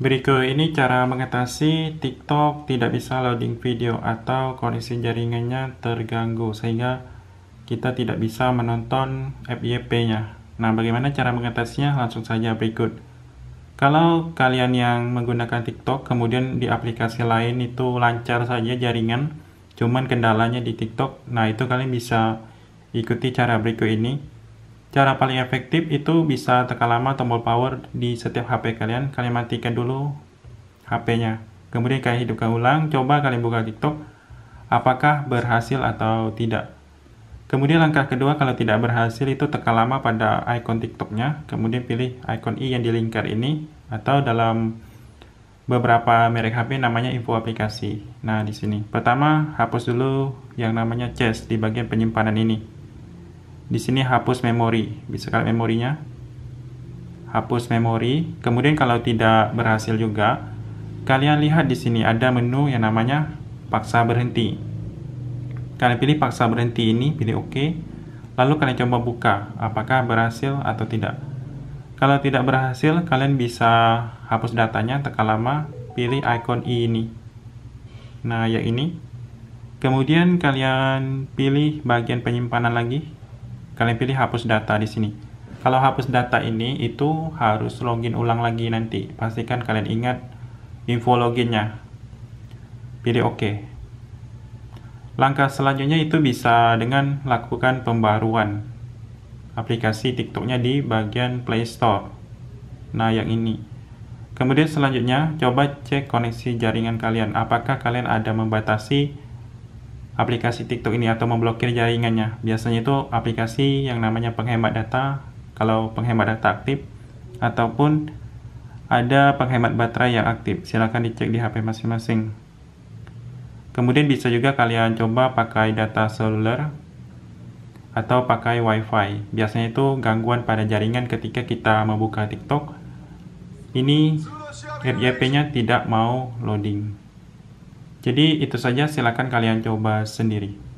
Berikut ini cara mengatasi TikTok tidak bisa loading video atau kondisi jaringannya terganggu sehingga kita tidak bisa menonton FYP-nya. Nah, bagaimana cara mengatasinya? Langsung saja berikut. Kalau kalian yang menggunakan TikTok kemudian di aplikasi lain itu lancar saja jaringan, cuman kendalanya di TikTok, nah itu kalian bisa ikuti cara berikut ini. Cara paling efektif itu bisa tekan lama tombol power di setiap HP kalian. Kalian matikan dulu HP-nya. Kemudian kalian hidupkan ulang, coba kalian buka TikTok apakah berhasil atau tidak. Kemudian langkah kedua kalau tidak berhasil itu tekan lama pada icon TikTok-nya, kemudian pilih icon i yang di lingkar ini atau dalam beberapa merek HP namanya info aplikasi. Nah di sini pertama hapus dulu yang namanya chest di bagian penyimpanan ini. Di sini hapus memori. Bisa kalian memorinya? Hapus memori. Kemudian kalau tidak berhasil juga, kalian lihat di sini ada menu yang namanya paksa berhenti. Kalian pilih paksa berhenti ini, pilih OK. Lalu kalian coba buka apakah berhasil atau tidak. Kalau tidak berhasil, kalian bisa hapus datanya tekan lama, pilih icon i ini. Nah, ya ini. Kemudian kalian pilih bagian penyimpanan lagi, Kalian pilih hapus data di sini. Kalau hapus data ini itu harus login ulang lagi nanti. Pastikan kalian ingat info loginnya. Pilih OK. Langkah selanjutnya itu bisa dengan lakukan pembaruan aplikasi TikToknya di bagian Play Store. Nah, yang ini. Kemudian selanjutnya, coba cek koneksi jaringan kalian. Apakah kalian ada membatasi aplikasi TikTok ini atau memblokir jaringannya. Biasanya itu aplikasi yang namanya penghemat data, kalau penghemat data aktif, ataupun ada penghemat baterai yang aktif. Silakan dicek di HP masing-masing. Kemudian bisa juga kalian coba pakai data seluler atau pakai WiFi. Biasanya itu gangguan pada jaringan ketika kita membuka TikTok. Ini FYP-nya tidak mau loading. Jadi itu saja silakan kalian coba sendiri.